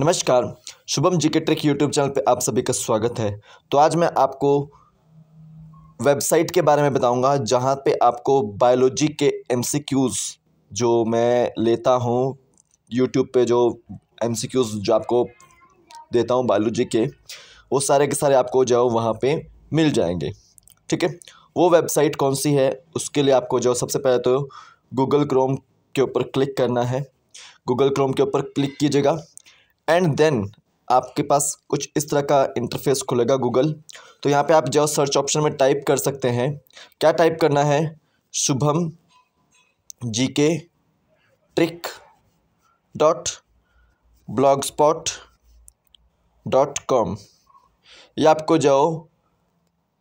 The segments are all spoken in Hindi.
नमस्कार शुभम जी के ट्रिक यूट्यूब चैनल पे आप सभी का स्वागत है तो आज मैं आपको वेबसाइट के बारे में बताऊंगा जहां पे आपको बायोलॉजी के एमसीक्यूज़ जो मैं लेता हूं यूट्यूब पे जो एमसीक्यूज़ जो आपको देता हूं बायोलॉजी के वो सारे के सारे आपको जो वहाँ पर मिल जाएंगे ठीक है वो वेबसाइट कौन सी है उसके लिए आपको जो सबसे पहले तो गूगल क्रोम के ऊपर क्लिक करना है गूगल क्रोम के ऊपर क्लिक कीजिएगा एंड देन आपके पास कुछ इस तरह का इंटरफेस खुलेगा गूगल तो यहाँ पे आप जो सर्च ऑप्शन में टाइप कर सकते हैं क्या टाइप करना है शुभम जी के trick dot blogspot dot com यह आपको जो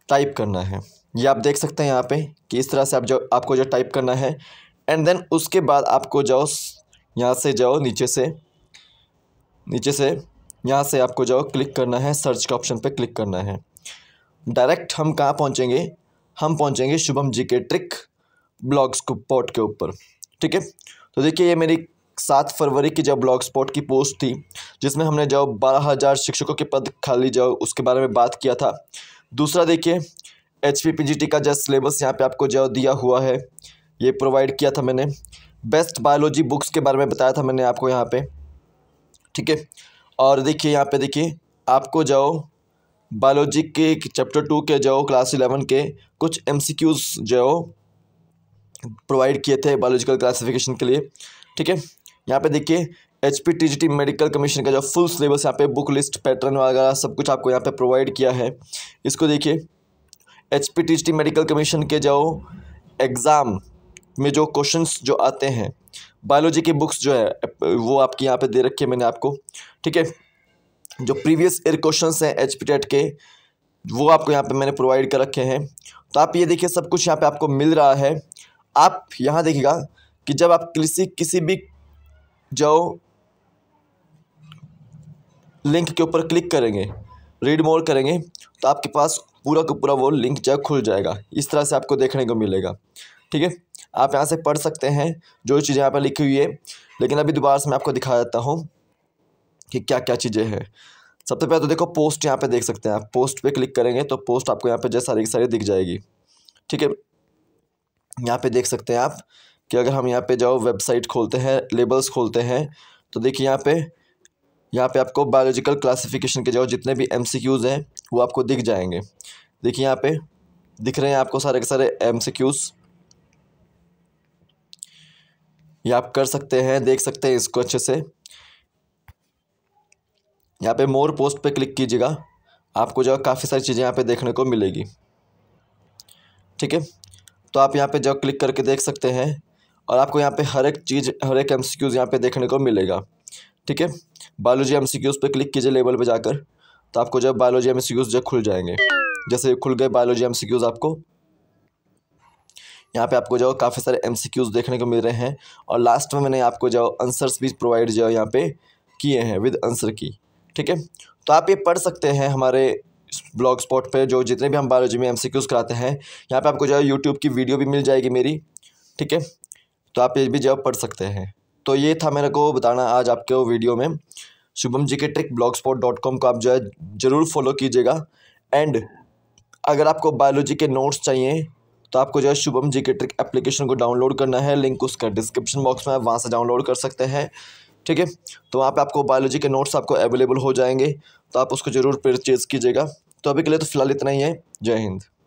टाइप करना है ये आप देख सकते हैं यहाँ पे कि इस तरह से आप जो आपको जो टाइप करना है एंड देन उसके बाद आपको जाओ यहाँ से जाओ नीचे से नीचे से यहाँ से आपको जाओ क्लिक करना है सर्च का ऑप्शन पे क्लिक करना है डायरेक्ट हम कहाँ पहुँचेंगे हम पहुँचेंगे शुभम जी के ट्रिक ब्लॉग स्पॉट के ऊपर ठीक है तो देखिए ये मेरी सात फरवरी की जब ब्लॉग स्पॉट की पोस्ट थी जिसमें हमने जाओ बारह हज़ार शिक्षकों के पद खाली जाओ उसके बारे में बात किया था दूसरा देखिए एच पी का जो सिलेबस यहाँ पे आपको जो दिया हुआ है ये प्रोवाइड किया था मैंने बेस्ट बायोलॉजी बुक्स के बारे में बताया था मैंने आपको यहाँ पर ठीक है और देखिए यहाँ पे देखिए आपको जाओ बायोलॉजी के चैप्टर टू के जाओ क्लास इलेवन के कुछ एम सी क्यूज़ जाओ प्रोवाइड किए थे बायोलॉजिकल क्लासिफिकेशन के लिए ठीक है यहाँ पे देखिए H P T G T medical commission का जो फुल सिलेबस यहाँ पे बुक लिस्ट पैटर्न वगैरह सब कुछ आपको यहाँ पे प्रोवाइड किया है इसको देखिए H P T G T medical commission के जो एग्ज़ाम में जो क्वेश्चंस जो आते हैं बायोलॉजी की बुक्स जो है वो आपकी यहाँ पे दे रखी है मैंने आपको ठीक है जो प्रीवियस ईयर क्वेश्चन हैं एच पी के वो आपको यहाँ पे मैंने प्रोवाइड कर रखे हैं तो आप ये देखिए सब कुछ यहाँ पे आपको मिल रहा है आप यहाँ देखिएगा कि जब आप किसी किसी भी जो लिंक के ऊपर क्लिक करेंगे रीड मोर करेंगे तो आपके पास पूरा का पूरा वो लिंक जो खुल जाएगा इस तरह से आपको देखने को मिलेगा ठीक है आप यहाँ से पढ़ सकते हैं जो चीज़ें यहाँ पर लिखी हुई है लेकिन अभी दोबारा से मैं आपको दिखा देता हूँ कि क्या क्या चीज़ें हैं सबसे पहले तो देखो पोस्ट यहाँ पे देख सकते हैं आप पोस्ट पे क्लिक करेंगे तो पोस्ट आपको यहाँ पे जैसे सारी सारी दिख जाएगी ठीक है यहाँ पे देख सकते हैं आप कि अगर हम यहाँ पे जाओ वेबसाइट खोलते हैं लेबल्स खोलते हैं तो देखिए यहाँ पे यहाँ पे आपको बायोलॉजिकल क्लासिफिकेशन के जाओ जितने भी एम हैं वो आपको दिख जाएंगे देखिए यहाँ पर दिख रहे हैं आपको सारे के सारे एम ये आप कर सकते हैं देख सकते हैं इसको अच्छे से यहाँ पे मोर पोस्ट पे क्लिक कीजिएगा आपको जो है काफ़ी सारी चीज़ें यहाँ पे देखने को मिलेगी ठीक है तो आप यहाँ पे जो क्लिक करके देख सकते हैं और आपको यहाँ पे हर एक चीज़ हर एक एम सी यहाँ पर देखने को मिलेगा ठीक है बायोलॉजी एम सी पे पर क्लिक कीजिए लेवल पर जाकर तो आपको जो बायोलॉजी एम सी जो खुल जाएंगे जैसे खुल गए बायोलॉजी एम सी आपको यहाँ पे आपको जो काफ़ी सारे एम देखने को मिल रहे हैं और लास्ट में मैंने आपको जो आंसर्स भी प्रोवाइड जो यहाँ पे किए हैं विद आंसर की ठीक है तो आप ये पढ़ सकते हैं हमारे ब्लॉग स्पॉट पे जो जितने भी हम बायोलॉजी में एम कराते हैं यहाँ पे आपको जो है यूट्यूब की वीडियो भी मिल जाएगी मेरी ठीक है तो आप ये भी जो पढ़ सकते हैं तो ये था मेरे को बताना आज आपके वीडियो में शुभम जी के trick blogspot dot com को आप जो है ज़रूर फॉलो कीजिएगा एंड अगर आपको बायोलॉजी के नोट्स चाहिए तो आपको जो है शुभम जी के ट्रिक एप्लीकेशन को डाउनलोड करना है लिंक उसका डिस्क्रिप्शन बॉक्स में है वहाँ से डाउनलोड कर सकते हैं ठीक है तो वहाँ पे आपको बायोलॉजी के नोट्स आपको अवेलेबल हो जाएंगे तो आप उसको ज़रूर परचेज़ कीजिएगा तो अभी के लिए तो फिलहाल इतना ही है जय हिंद